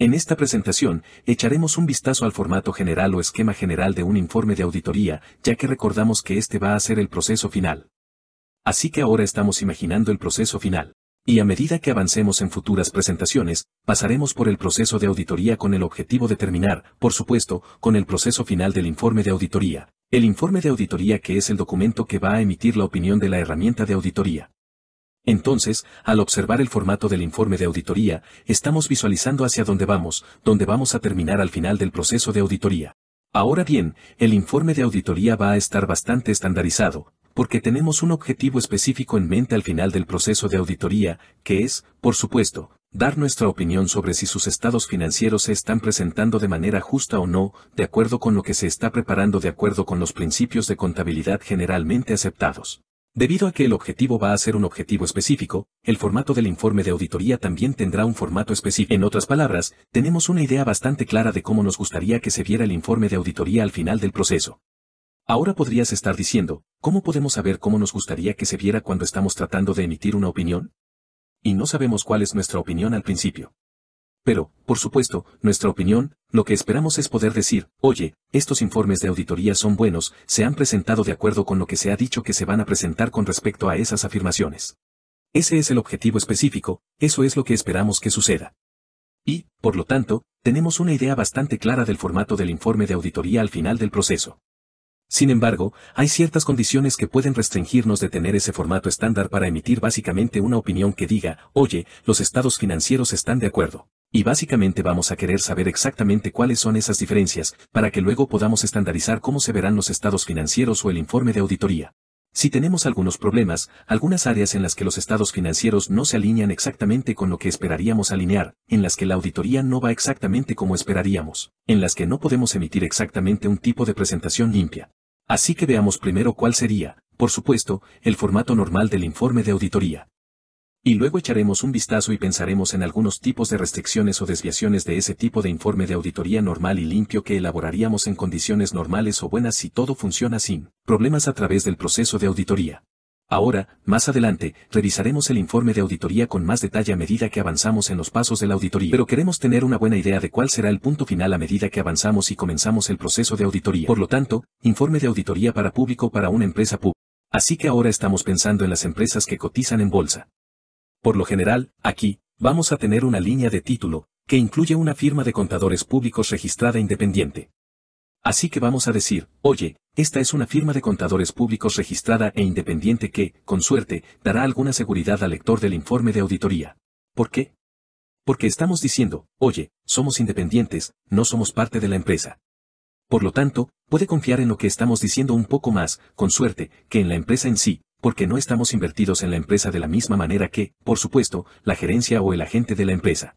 En esta presentación, echaremos un vistazo al formato general o esquema general de un informe de auditoría, ya que recordamos que este va a ser el proceso final. Así que ahora estamos imaginando el proceso final. Y a medida que avancemos en futuras presentaciones, pasaremos por el proceso de auditoría con el objetivo de terminar, por supuesto, con el proceso final del informe de auditoría. El informe de auditoría que es el documento que va a emitir la opinión de la herramienta de auditoría. Entonces, al observar el formato del informe de auditoría, estamos visualizando hacia dónde vamos, dónde vamos a terminar al final del proceso de auditoría. Ahora bien, el informe de auditoría va a estar bastante estandarizado, porque tenemos un objetivo específico en mente al final del proceso de auditoría, que es, por supuesto, dar nuestra opinión sobre si sus estados financieros se están presentando de manera justa o no, de acuerdo con lo que se está preparando de acuerdo con los principios de contabilidad generalmente aceptados. Debido a que el objetivo va a ser un objetivo específico, el formato del informe de auditoría también tendrá un formato específico. En otras palabras, tenemos una idea bastante clara de cómo nos gustaría que se viera el informe de auditoría al final del proceso. Ahora podrías estar diciendo, ¿cómo podemos saber cómo nos gustaría que se viera cuando estamos tratando de emitir una opinión? Y no sabemos cuál es nuestra opinión al principio. Pero, por supuesto, nuestra opinión, lo que esperamos es poder decir, oye, estos informes de auditoría son buenos, se han presentado de acuerdo con lo que se ha dicho que se van a presentar con respecto a esas afirmaciones. Ese es el objetivo específico, eso es lo que esperamos que suceda. Y, por lo tanto, tenemos una idea bastante clara del formato del informe de auditoría al final del proceso. Sin embargo, hay ciertas condiciones que pueden restringirnos de tener ese formato estándar para emitir básicamente una opinión que diga, oye, los estados financieros están de acuerdo. Y básicamente vamos a querer saber exactamente cuáles son esas diferencias, para que luego podamos estandarizar cómo se verán los estados financieros o el informe de auditoría. Si tenemos algunos problemas, algunas áreas en las que los estados financieros no se alinean exactamente con lo que esperaríamos alinear, en las que la auditoría no va exactamente como esperaríamos, en las que no podemos emitir exactamente un tipo de presentación limpia. Así que veamos primero cuál sería, por supuesto, el formato normal del informe de auditoría. Y luego echaremos un vistazo y pensaremos en algunos tipos de restricciones o desviaciones de ese tipo de informe de auditoría normal y limpio que elaboraríamos en condiciones normales o buenas si todo funciona sin problemas a través del proceso de auditoría. Ahora, más adelante, revisaremos el informe de auditoría con más detalle a medida que avanzamos en los pasos de la auditoría. Pero queremos tener una buena idea de cuál será el punto final a medida que avanzamos y comenzamos el proceso de auditoría. Por lo tanto, informe de auditoría para público para una empresa pub. Así que ahora estamos pensando en las empresas que cotizan en bolsa. Por lo general, aquí, vamos a tener una línea de título, que incluye una firma de contadores públicos registrada independiente. Así que vamos a decir, oye, esta es una firma de contadores públicos registrada e independiente que, con suerte, dará alguna seguridad al lector del informe de auditoría. ¿Por qué? Porque estamos diciendo, oye, somos independientes, no somos parte de la empresa. Por lo tanto, puede confiar en lo que estamos diciendo un poco más, con suerte, que en la empresa en sí, porque no estamos invertidos en la empresa de la misma manera que, por supuesto, la gerencia o el agente de la empresa.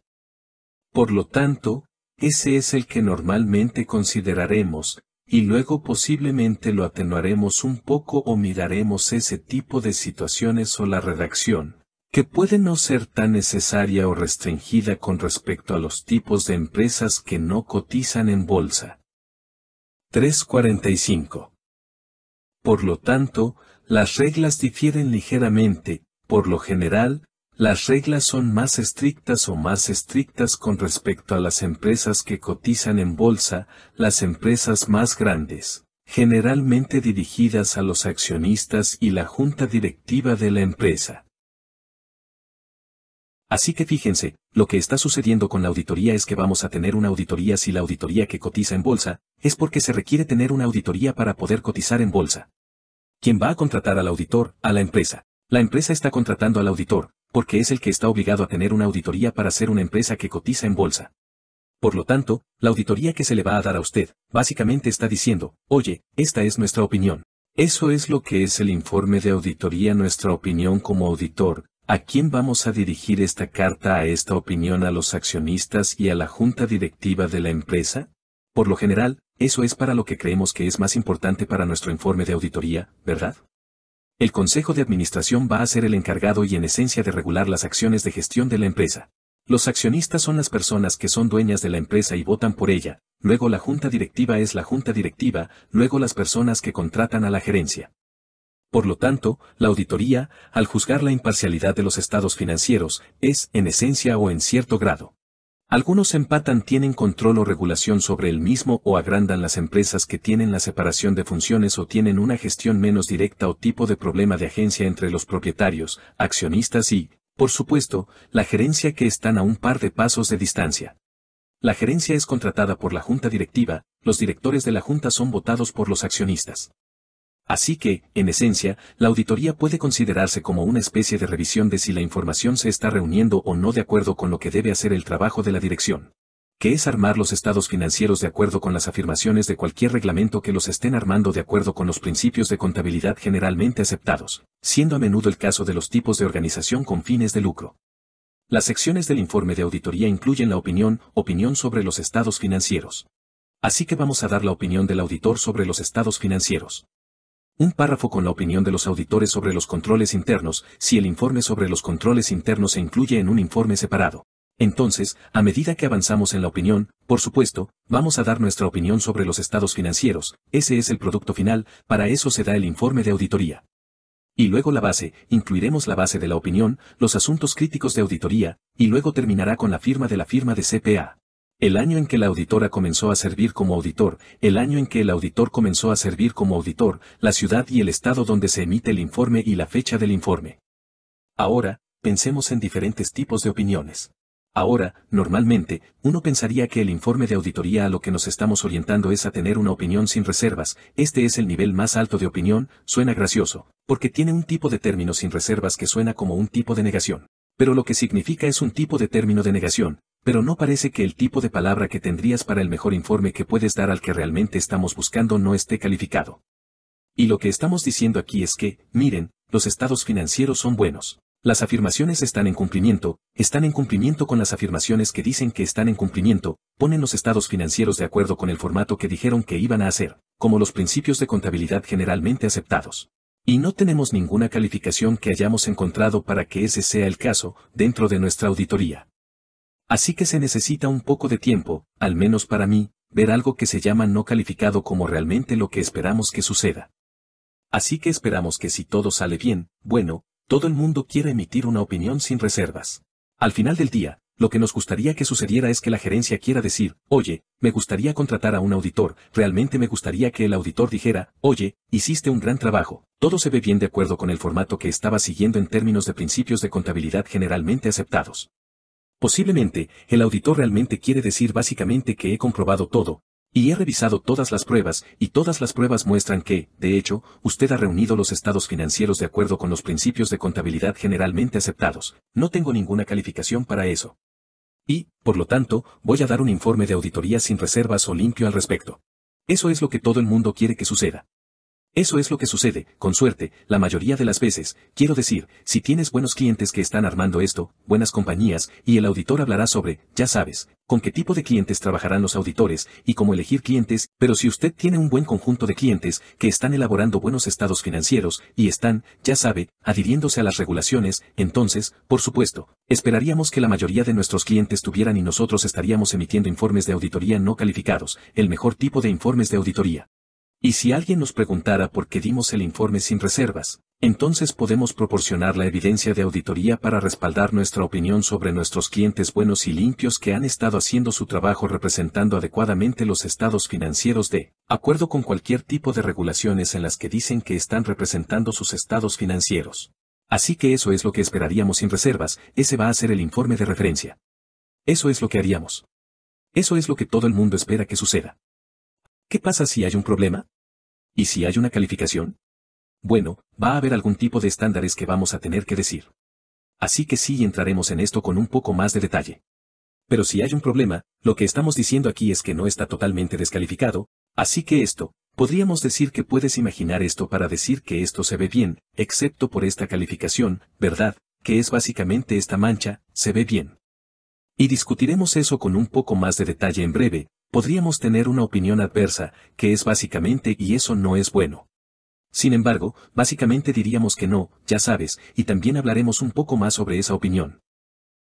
Por lo tanto, ese es el que normalmente consideraremos, y luego posiblemente lo atenuaremos un poco o miraremos ese tipo de situaciones o la redacción, que puede no ser tan necesaria o restringida con respecto a los tipos de empresas que no cotizan en bolsa. 345. Por lo tanto, las reglas difieren ligeramente, por lo general, las reglas son más estrictas o más estrictas con respecto a las empresas que cotizan en bolsa, las empresas más grandes, generalmente dirigidas a los accionistas y la junta directiva de la empresa. Así que fíjense, lo que está sucediendo con la auditoría es que vamos a tener una auditoría si la auditoría que cotiza en bolsa, es porque se requiere tener una auditoría para poder cotizar en bolsa. ¿Quién va a contratar al auditor, a la empresa. La empresa está contratando al auditor, porque es el que está obligado a tener una auditoría para ser una empresa que cotiza en bolsa. Por lo tanto, la auditoría que se le va a dar a usted, básicamente está diciendo, oye, esta es nuestra opinión. Eso es lo que es el informe de auditoría, nuestra opinión como auditor. ¿A quién vamos a dirigir esta carta a esta opinión a los accionistas y a la junta directiva de la empresa? Por lo general, eso es para lo que creemos que es más importante para nuestro informe de auditoría, ¿verdad? El Consejo de Administración va a ser el encargado y en esencia de regular las acciones de gestión de la empresa. Los accionistas son las personas que son dueñas de la empresa y votan por ella, luego la junta directiva es la junta directiva, luego las personas que contratan a la gerencia. Por lo tanto, la auditoría, al juzgar la imparcialidad de los estados financieros, es, en esencia o en cierto grado, algunos empatan tienen control o regulación sobre el mismo o agrandan las empresas que tienen la separación de funciones o tienen una gestión menos directa o tipo de problema de agencia entre los propietarios, accionistas y, por supuesto, la gerencia que están a un par de pasos de distancia. La gerencia es contratada por la junta directiva, los directores de la junta son votados por los accionistas. Así que, en esencia, la auditoría puede considerarse como una especie de revisión de si la información se está reuniendo o no de acuerdo con lo que debe hacer el trabajo de la dirección, que es armar los estados financieros de acuerdo con las afirmaciones de cualquier reglamento que los estén armando de acuerdo con los principios de contabilidad generalmente aceptados, siendo a menudo el caso de los tipos de organización con fines de lucro. Las secciones del informe de auditoría incluyen la opinión, opinión sobre los estados financieros. Así que vamos a dar la opinión del auditor sobre los estados financieros. Un párrafo con la opinión de los auditores sobre los controles internos, si el informe sobre los controles internos se incluye en un informe separado. Entonces, a medida que avanzamos en la opinión, por supuesto, vamos a dar nuestra opinión sobre los estados financieros, ese es el producto final, para eso se da el informe de auditoría. Y luego la base, incluiremos la base de la opinión, los asuntos críticos de auditoría, y luego terminará con la firma de la firma de CPA. El año en que la auditora comenzó a servir como auditor, el año en que el auditor comenzó a servir como auditor, la ciudad y el estado donde se emite el informe y la fecha del informe. Ahora, pensemos en diferentes tipos de opiniones. Ahora, normalmente, uno pensaría que el informe de auditoría a lo que nos estamos orientando es a tener una opinión sin reservas, este es el nivel más alto de opinión, suena gracioso, porque tiene un tipo de término sin reservas que suena como un tipo de negación. Pero lo que significa es un tipo de término de negación, pero no parece que el tipo de palabra que tendrías para el mejor informe que puedes dar al que realmente estamos buscando no esté calificado. Y lo que estamos diciendo aquí es que, miren, los estados financieros son buenos. Las afirmaciones están en cumplimiento, están en cumplimiento con las afirmaciones que dicen que están en cumplimiento, ponen los estados financieros de acuerdo con el formato que dijeron que iban a hacer, como los principios de contabilidad generalmente aceptados. Y no tenemos ninguna calificación que hayamos encontrado para que ese sea el caso, dentro de nuestra auditoría. Así que se necesita un poco de tiempo, al menos para mí, ver algo que se llama no calificado como realmente lo que esperamos que suceda. Así que esperamos que si todo sale bien, bueno, todo el mundo quiera emitir una opinión sin reservas. Al final del día, lo que nos gustaría que sucediera es que la gerencia quiera decir, oye, me gustaría contratar a un auditor, realmente me gustaría que el auditor dijera, oye, hiciste un gran trabajo, todo se ve bien de acuerdo con el formato que estaba siguiendo en términos de principios de contabilidad generalmente aceptados. Posiblemente, el auditor realmente quiere decir básicamente que he comprobado todo, y he revisado todas las pruebas, y todas las pruebas muestran que, de hecho, usted ha reunido los estados financieros de acuerdo con los principios de contabilidad generalmente aceptados. No tengo ninguna calificación para eso. Y, por lo tanto, voy a dar un informe de auditoría sin reservas o limpio al respecto. Eso es lo que todo el mundo quiere que suceda. Eso es lo que sucede, con suerte, la mayoría de las veces, quiero decir, si tienes buenos clientes que están armando esto, buenas compañías, y el auditor hablará sobre, ya sabes, con qué tipo de clientes trabajarán los auditores y cómo elegir clientes, pero si usted tiene un buen conjunto de clientes que están elaborando buenos estados financieros y están, ya sabe, adhiriéndose a las regulaciones, entonces, por supuesto, esperaríamos que la mayoría de nuestros clientes tuvieran y nosotros estaríamos emitiendo informes de auditoría no calificados, el mejor tipo de informes de auditoría. Y si alguien nos preguntara por qué dimos el informe sin reservas, entonces podemos proporcionar la evidencia de auditoría para respaldar nuestra opinión sobre nuestros clientes buenos y limpios que han estado haciendo su trabajo representando adecuadamente los estados financieros de acuerdo con cualquier tipo de regulaciones en las que dicen que están representando sus estados financieros. Así que eso es lo que esperaríamos sin reservas, ese va a ser el informe de referencia. Eso es lo que haríamos. Eso es lo que todo el mundo espera que suceda. ¿Qué pasa si hay un problema? ¿Y si hay una calificación? Bueno, va a haber algún tipo de estándares que vamos a tener que decir. Así que sí entraremos en esto con un poco más de detalle. Pero si hay un problema, lo que estamos diciendo aquí es que no está totalmente descalificado, así que esto, podríamos decir que puedes imaginar esto para decir que esto se ve bien, excepto por esta calificación, ¿verdad? Que es básicamente esta mancha, se ve bien. Y discutiremos eso con un poco más de detalle en breve, podríamos tener una opinión adversa, que es básicamente y eso no es bueno. Sin embargo, básicamente diríamos que no, ya sabes, y también hablaremos un poco más sobre esa opinión.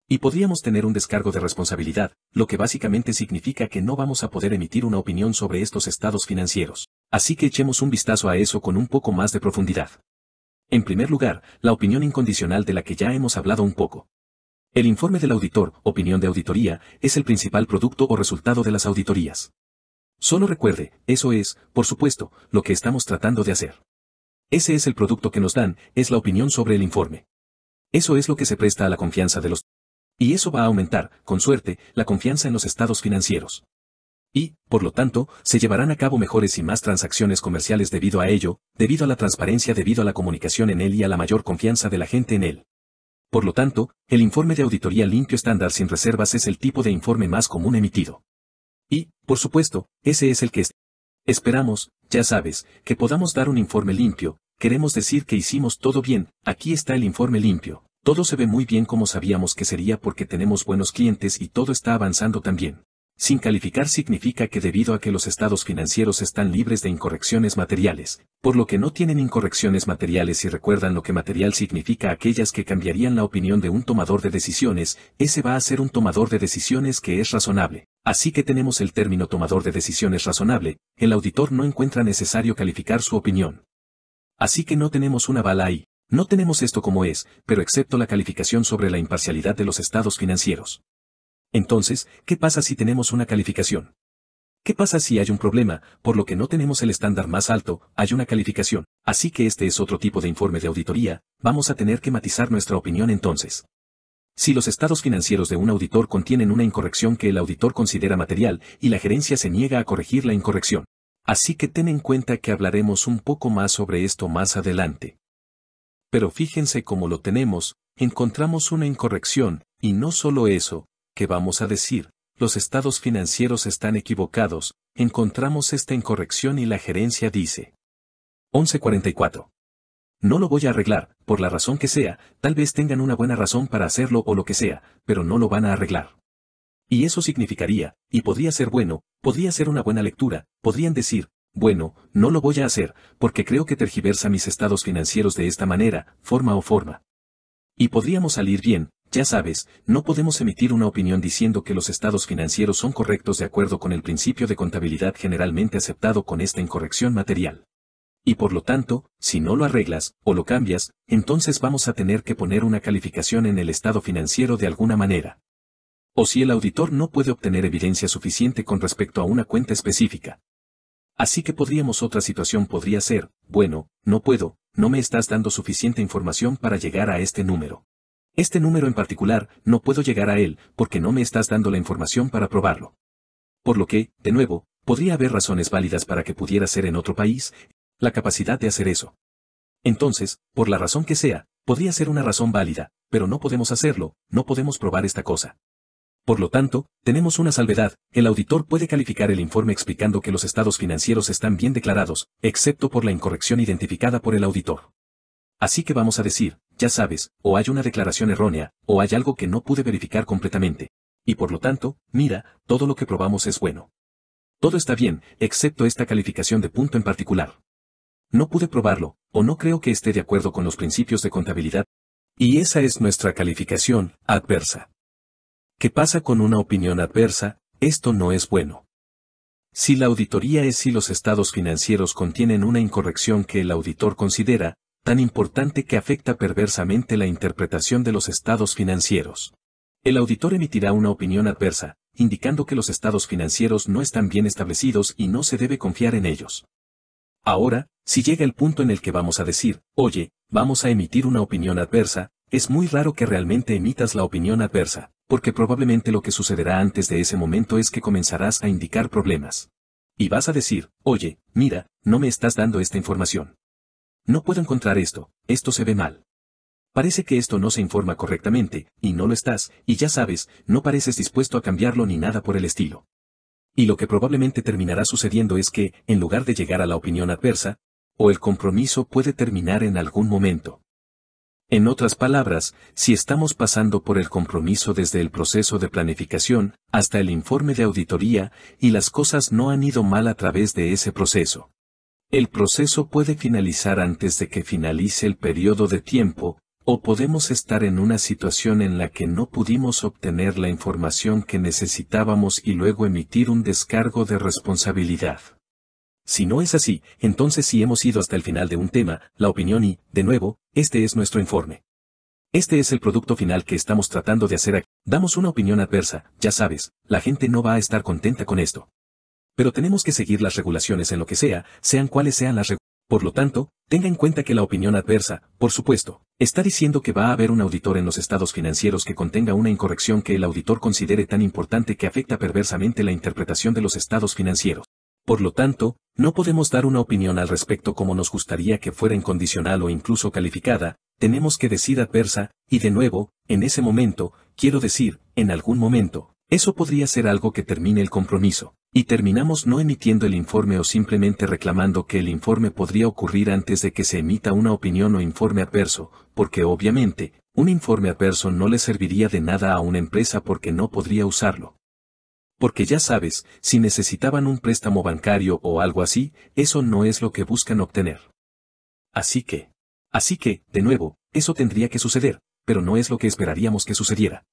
Y podríamos tener un descargo de responsabilidad, lo que básicamente significa que no vamos a poder emitir una opinión sobre estos estados financieros. Así que echemos un vistazo a eso con un poco más de profundidad. En primer lugar, la opinión incondicional de la que ya hemos hablado un poco. El informe del auditor, opinión de auditoría, es el principal producto o resultado de las auditorías. Solo recuerde, eso es, por supuesto, lo que estamos tratando de hacer. Ese es el producto que nos dan, es la opinión sobre el informe. Eso es lo que se presta a la confianza de los... Y eso va a aumentar, con suerte, la confianza en los estados financieros. Y, por lo tanto, se llevarán a cabo mejores y más transacciones comerciales debido a ello, debido a la transparencia, debido a la comunicación en él y a la mayor confianza de la gente en él. Por lo tanto, el informe de auditoría limpio estándar sin reservas es el tipo de informe más común emitido. Y, por supuesto, ese es el que es. esperamos, ya sabes, que podamos dar un informe limpio, queremos decir que hicimos todo bien, aquí está el informe limpio, todo se ve muy bien como sabíamos que sería porque tenemos buenos clientes y todo está avanzando también. Sin calificar significa que debido a que los estados financieros están libres de incorrecciones materiales, por lo que no tienen incorrecciones materiales y recuerdan lo que material significa aquellas que cambiarían la opinión de un tomador de decisiones, ese va a ser un tomador de decisiones que es razonable. Así que tenemos el término tomador de decisiones razonable, el auditor no encuentra necesario calificar su opinión. Así que no tenemos una bala ahí. No tenemos esto como es, pero excepto la calificación sobre la imparcialidad de los estados financieros. Entonces, ¿qué pasa si tenemos una calificación? ¿Qué pasa si hay un problema, por lo que no tenemos el estándar más alto, hay una calificación? Así que este es otro tipo de informe de auditoría, vamos a tener que matizar nuestra opinión entonces. Si los estados financieros de un auditor contienen una incorrección que el auditor considera material y la gerencia se niega a corregir la incorrección. Así que ten en cuenta que hablaremos un poco más sobre esto más adelante. Pero fíjense cómo lo tenemos, encontramos una incorrección, y no solo eso, que vamos a decir, los estados financieros están equivocados, encontramos esta incorrección y la gerencia dice. 1144. No lo voy a arreglar, por la razón que sea, tal vez tengan una buena razón para hacerlo o lo que sea, pero no lo van a arreglar. Y eso significaría, y podría ser bueno, podría ser una buena lectura, podrían decir, bueno, no lo voy a hacer, porque creo que tergiversa mis estados financieros de esta manera, forma o forma. Y podríamos salir bien, ya sabes, no podemos emitir una opinión diciendo que los estados financieros son correctos de acuerdo con el principio de contabilidad generalmente aceptado con esta incorrección material. Y por lo tanto, si no lo arreglas, o lo cambias, entonces vamos a tener que poner una calificación en el estado financiero de alguna manera. O si el auditor no puede obtener evidencia suficiente con respecto a una cuenta específica. Así que podríamos otra situación podría ser, bueno, no puedo, no me estás dando suficiente información para llegar a este número. Este número en particular, no puedo llegar a él, porque no me estás dando la información para probarlo. Por lo que, de nuevo, podría haber razones válidas para que pudiera ser en otro país, la capacidad de hacer eso. Entonces, por la razón que sea, podría ser una razón válida, pero no podemos hacerlo, no podemos probar esta cosa. Por lo tanto, tenemos una salvedad, el auditor puede calificar el informe explicando que los estados financieros están bien declarados, excepto por la incorrección identificada por el auditor. Así que vamos a decir, ya sabes, o hay una declaración errónea, o hay algo que no pude verificar completamente. Y por lo tanto, mira, todo lo que probamos es bueno. Todo está bien, excepto esta calificación de punto en particular. No pude probarlo, o no creo que esté de acuerdo con los principios de contabilidad. Y esa es nuestra calificación, adversa. ¿Qué pasa con una opinión adversa? Esto no es bueno. Si la auditoría es si los estados financieros contienen una incorrección que el auditor considera, tan importante que afecta perversamente la interpretación de los estados financieros. El auditor emitirá una opinión adversa, indicando que los estados financieros no están bien establecidos y no se debe confiar en ellos. Ahora, si llega el punto en el que vamos a decir, oye, vamos a emitir una opinión adversa, es muy raro que realmente emitas la opinión adversa, porque probablemente lo que sucederá antes de ese momento es que comenzarás a indicar problemas. Y vas a decir, oye, mira, no me estás dando esta información. No puedo encontrar esto, esto se ve mal. Parece que esto no se informa correctamente, y no lo estás, y ya sabes, no pareces dispuesto a cambiarlo ni nada por el estilo. Y lo que probablemente terminará sucediendo es que, en lugar de llegar a la opinión adversa, o el compromiso puede terminar en algún momento. En otras palabras, si estamos pasando por el compromiso desde el proceso de planificación hasta el informe de auditoría y las cosas no han ido mal a través de ese proceso. El proceso puede finalizar antes de que finalice el periodo de tiempo, o podemos estar en una situación en la que no pudimos obtener la información que necesitábamos y luego emitir un descargo de responsabilidad. Si no es así, entonces si hemos ido hasta el final de un tema, la opinión y, de nuevo, este es nuestro informe. Este es el producto final que estamos tratando de hacer aquí. Damos una opinión adversa, ya sabes, la gente no va a estar contenta con esto pero tenemos que seguir las regulaciones en lo que sea, sean cuales sean las regulaciones. Por lo tanto, tenga en cuenta que la opinión adversa, por supuesto, está diciendo que va a haber un auditor en los estados financieros que contenga una incorrección que el auditor considere tan importante que afecta perversamente la interpretación de los estados financieros. Por lo tanto, no podemos dar una opinión al respecto como nos gustaría que fuera incondicional o incluso calificada, tenemos que decir adversa, y de nuevo, en ese momento, quiero decir, en algún momento, eso podría ser algo que termine el compromiso, y terminamos no emitiendo el informe o simplemente reclamando que el informe podría ocurrir antes de que se emita una opinión o informe adverso, porque obviamente, un informe adverso no le serviría de nada a una empresa porque no podría usarlo. Porque ya sabes, si necesitaban un préstamo bancario o algo así, eso no es lo que buscan obtener. Así que, así que, de nuevo, eso tendría que suceder, pero no es lo que esperaríamos que sucediera.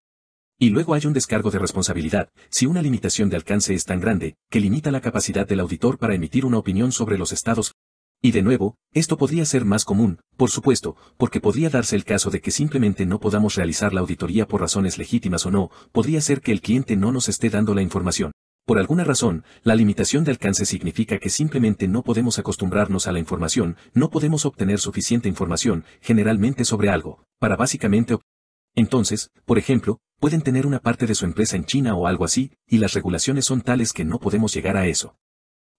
Y luego hay un descargo de responsabilidad, si una limitación de alcance es tan grande, que limita la capacidad del auditor para emitir una opinión sobre los estados. Y de nuevo, esto podría ser más común, por supuesto, porque podría darse el caso de que simplemente no podamos realizar la auditoría por razones legítimas o no, podría ser que el cliente no nos esté dando la información. Por alguna razón, la limitación de alcance significa que simplemente no podemos acostumbrarnos a la información, no podemos obtener suficiente información, generalmente sobre algo, para básicamente Entonces, por ejemplo, pueden tener una parte de su empresa en China o algo así, y las regulaciones son tales que no podemos llegar a eso.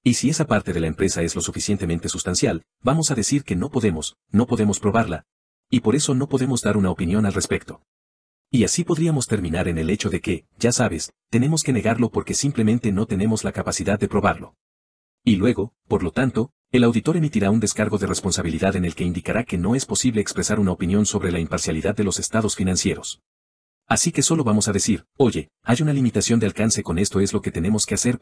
Y si esa parte de la empresa es lo suficientemente sustancial, vamos a decir que no podemos, no podemos probarla, y por eso no podemos dar una opinión al respecto. Y así podríamos terminar en el hecho de que, ya sabes, tenemos que negarlo porque simplemente no tenemos la capacidad de probarlo. Y luego, por lo tanto, el auditor emitirá un descargo de responsabilidad en el que indicará que no es posible expresar una opinión sobre la imparcialidad de los estados financieros. Así que solo vamos a decir, oye, hay una limitación de alcance con esto es lo que tenemos que hacer.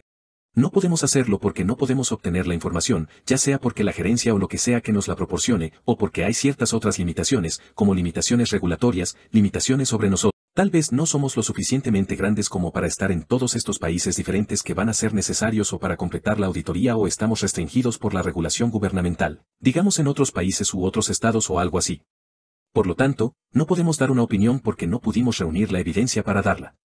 No podemos hacerlo porque no podemos obtener la información, ya sea porque la gerencia o lo que sea que nos la proporcione, o porque hay ciertas otras limitaciones, como limitaciones regulatorias, limitaciones sobre nosotros. Tal vez no somos lo suficientemente grandes como para estar en todos estos países diferentes que van a ser necesarios o para completar la auditoría o estamos restringidos por la regulación gubernamental, digamos en otros países u otros estados o algo así. Por lo tanto, no podemos dar una opinión porque no pudimos reunir la evidencia para darla.